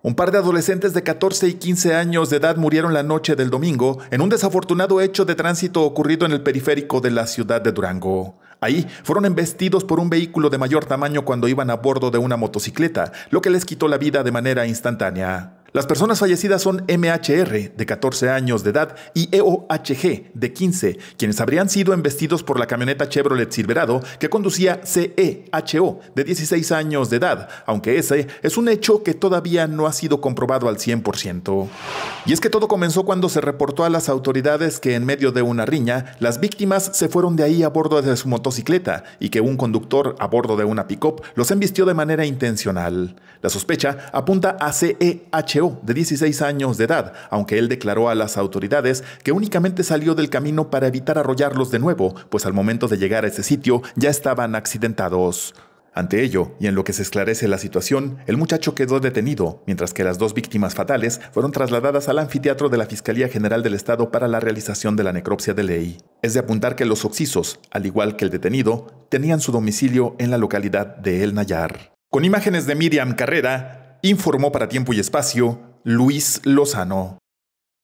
Un par de adolescentes de 14 y 15 años de edad murieron la noche del domingo en un desafortunado hecho de tránsito ocurrido en el periférico de la ciudad de Durango. Ahí fueron embestidos por un vehículo de mayor tamaño cuando iban a bordo de una motocicleta, lo que les quitó la vida de manera instantánea. Las personas fallecidas son MHR, de 14 años de edad, y EOHG, de 15, quienes habrían sido embestidos por la camioneta Chevrolet Silverado que conducía CEHO, de 16 años de edad, aunque ese es un hecho que todavía no ha sido comprobado al 100%. Y es que todo comenzó cuando se reportó a las autoridades que en medio de una riña, las víctimas se fueron de ahí a bordo de su motocicleta y que un conductor a bordo de una pickup los embistió de manera intencional. La sospecha apunta a CEHO de 16 años de edad, aunque él declaró a las autoridades que únicamente salió del camino para evitar arrollarlos de nuevo, pues al momento de llegar a ese sitio ya estaban accidentados. Ante ello, y en lo que se esclarece la situación, el muchacho quedó detenido, mientras que las dos víctimas fatales fueron trasladadas al anfiteatro de la Fiscalía General del Estado para la realización de la necropsia de ley. Es de apuntar que los occisos, al igual que el detenido, tenían su domicilio en la localidad de El Nayar. Con imágenes de Miriam Carrera, informó para tiempo y espacio Luis Lozano.